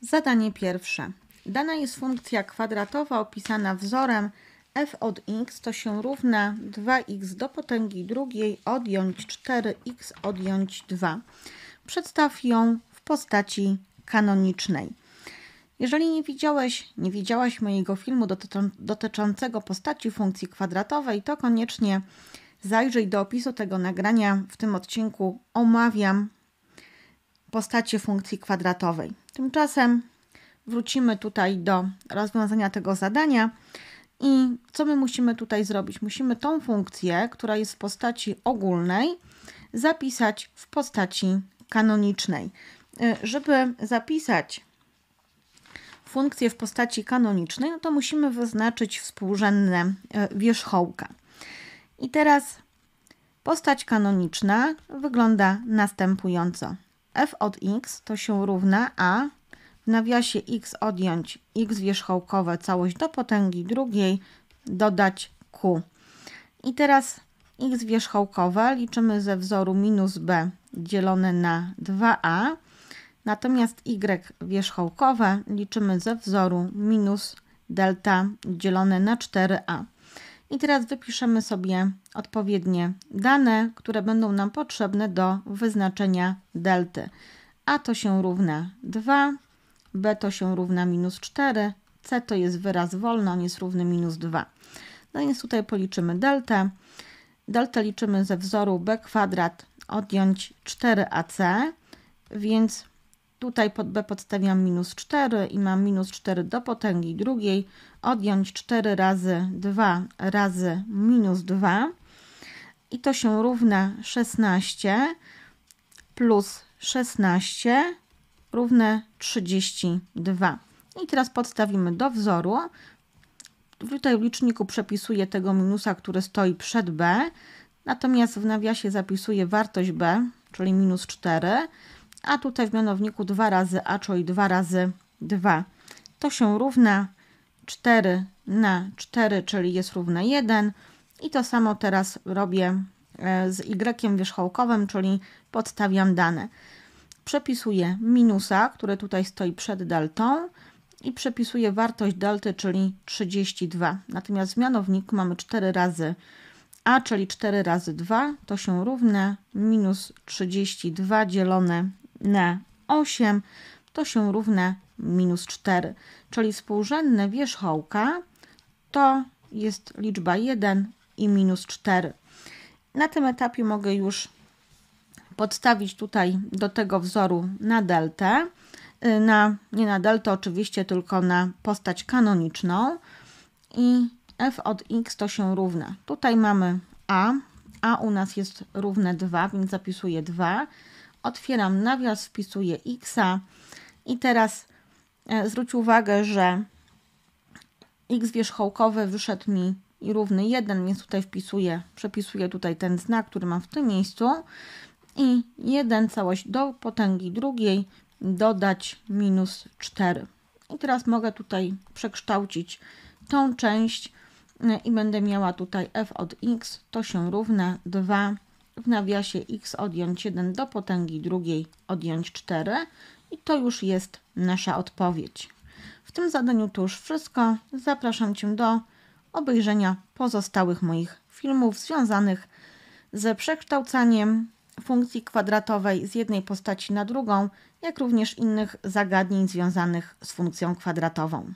Zadanie pierwsze. Dana jest funkcja kwadratowa opisana wzorem f od x to się równa 2x do potęgi drugiej odjąć 4x odjąć 2. Przedstaw ją w postaci kanonicznej. Jeżeli nie widziałeś, nie widziałaś mojego filmu dotyczącego postaci funkcji kwadratowej, to koniecznie zajrzyj do opisu tego nagrania. W tym odcinku omawiam postaci funkcji kwadratowej. Tymczasem wrócimy tutaj do rozwiązania tego zadania i co my musimy tutaj zrobić? Musimy tą funkcję, która jest w postaci ogólnej, zapisać w postaci kanonicznej. Y, żeby zapisać funkcję w postaci kanonicznej, no to musimy wyznaczyć współrzędne y, wierzchołka. I teraz postać kanoniczna wygląda następująco f od x to się równa a w nawiasie x odjąć x wierzchołkowe całość do potęgi drugiej dodać q. I teraz x wierzchołkowe liczymy ze wzoru minus b dzielone na 2a, natomiast y wierzchołkowe liczymy ze wzoru minus delta dzielone na 4a. I teraz wypiszemy sobie odpowiednie dane, które będą nam potrzebne do wyznaczenia delty. A to się równa 2, B to się równa minus 4, C to jest wyraz wolny, on jest równy minus 2. No więc tutaj policzymy deltę. Deltę liczymy ze wzoru B kwadrat odjąć 4AC, więc Tutaj pod b podstawiam minus 4 i mam minus 4 do potęgi drugiej. Odjąć 4 razy 2 razy minus 2. I to się równa 16 plus 16 równe 32. I teraz podstawimy do wzoru. Tutaj w liczniku przepisuję tego minusa, który stoi przed b. Natomiast w nawiasie zapisuję wartość b, czyli minus 4 a tutaj w mianowniku 2 razy a, czyli 2 razy 2. To się równa 4 na 4, czyli jest równe 1 i to samo teraz robię e, z y wierzchołkowym, czyli podstawiam dane. Przepisuję minusa, który tutaj stoi przed deltą i przepisuję wartość delty, czyli 32. Natomiast w mianowniku mamy 4 razy a, czyli 4 razy 2, to się równa minus 32 dzielone na 8 to się równa minus 4, czyli współrzędne wierzchołka to jest liczba 1 i minus 4. Na tym etapie mogę już podstawić tutaj do tego wzoru na deltę, y, na, nie na deltę oczywiście, tylko na postać kanoniczną i f od x to się równa. Tutaj mamy a, a u nas jest równe 2, więc zapisuję 2 otwieram nawias, wpisuję x i teraz e, zwróć uwagę, że x wierzchołkowy wyszedł mi i równy 1, więc tutaj wpisuję, przepisuję tutaj ten znak, który mam w tym miejscu i 1 całość do potęgi drugiej dodać minus 4. I teraz mogę tutaj przekształcić tą część e, i będę miała tutaj f od x, to się równa 2 w nawiasie x odjąć 1 do potęgi drugiej odjąć 4 i to już jest nasza odpowiedź. W tym zadaniu to już wszystko. Zapraszam Cię do obejrzenia pozostałych moich filmów związanych ze przekształcaniem funkcji kwadratowej z jednej postaci na drugą, jak również innych zagadnień związanych z funkcją kwadratową.